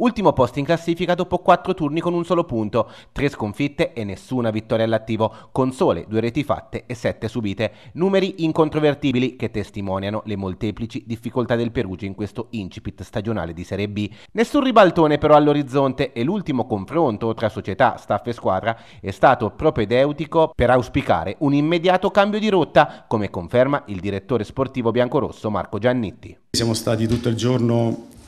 ultimo posto in classifica dopo 4 turni con un solo punto, 3 sconfitte e nessuna vittoria all'attivo, con sole 2 reti fatte e 7 subite, numeri incontrovertibili che testimoniano le molteplici difficoltà del Perugia in questo incipit stagionale di Serie B. Nessun ribaltone però all'orizzonte e l'ultimo confronto tra società, staff e squadra è stato propedeutico per auspicare un immediato cambio di rotta, come conferma il direttore sportivo biancorosso Marco Giannitti. Siamo stati tutto il giorno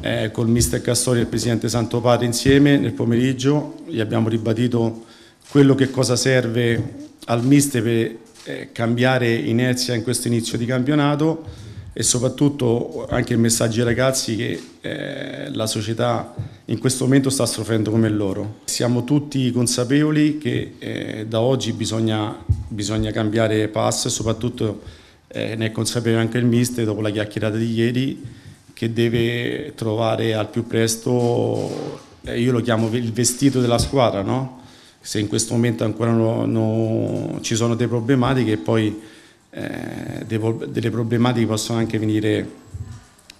eh, col mister Castori e il presidente Santo Padre insieme nel pomeriggio, gli abbiamo ribadito quello che cosa serve al mister per eh, cambiare inerzia in questo inizio di campionato e soprattutto anche il messaggio ai ragazzi che eh, la società in questo momento sta soffrendo come loro. Siamo tutti consapevoli che eh, da oggi bisogna, bisogna cambiare passo e soprattutto eh, ne è consapevole anche il mister dopo la chiacchierata di ieri che deve trovare al più presto, eh, io lo chiamo il vestito della squadra, no? se in questo momento ancora no, no, ci sono delle problematiche, poi eh, delle problematiche possono anche venire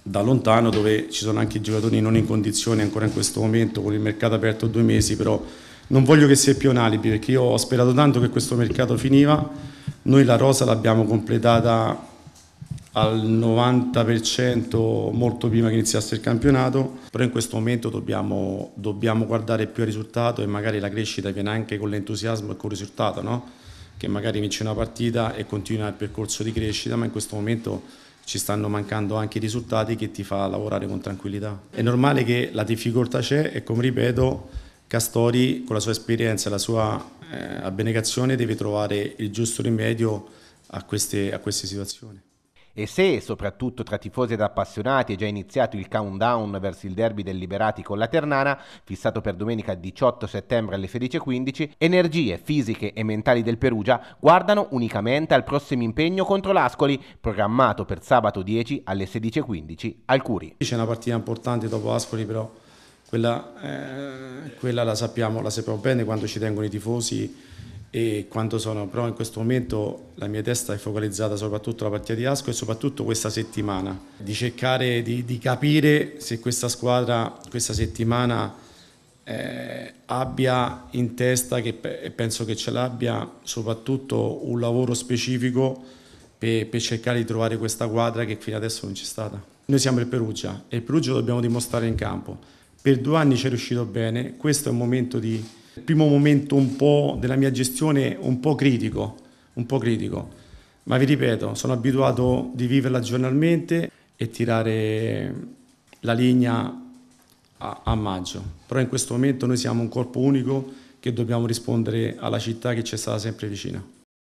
da lontano dove ci sono anche giocatori non in condizione ancora in questo momento con il mercato aperto due mesi però non voglio che sia più un alibi perché io ho sperato tanto che questo mercato finiva noi la rosa l'abbiamo completata al 90% molto prima che iniziasse il campionato, però in questo momento dobbiamo, dobbiamo guardare più al risultato e magari la crescita viene anche con l'entusiasmo e col risultato, no? che magari vince una partita e continua il percorso di crescita, ma in questo momento ci stanno mancando anche i risultati che ti fa lavorare con tranquillità. È normale che la difficoltà c'è e come ripeto Castori con la sua esperienza e la sua eh, abnegazione deve trovare il giusto rimedio a queste, a queste situazioni. E se soprattutto tra tifosi ed appassionati è già iniziato il countdown verso il derby del Liberati con la Ternana, fissato per domenica 18 settembre alle 16.15, energie fisiche e mentali del Perugia guardano unicamente al prossimo impegno contro l'Ascoli, programmato per sabato 10 alle 16.15 al Curi. C'è una partita importante dopo Ascoli però quella, eh, quella la, sappiamo, la sappiamo bene quando ci tengono i tifosi e quanto sono, però in questo momento la mia testa è focalizzata soprattutto alla partita di Asco e soprattutto questa settimana, di cercare di, di capire se questa squadra questa settimana eh, abbia in testa, che e penso che ce l'abbia, soprattutto un lavoro specifico per, per cercare di trovare questa quadra che fino adesso non c'è stata. Noi siamo il Perugia e il Perugia lo dobbiamo dimostrare in campo. Per due anni ci è riuscito bene, questo è un momento di il primo momento un po' della mia gestione un po' critico, un po' critico, ma vi ripeto, sono abituato di viverla giornalmente e tirare la linea a, a maggio. Però in questo momento noi siamo un corpo unico che dobbiamo rispondere alla città che ci è stata sempre vicina.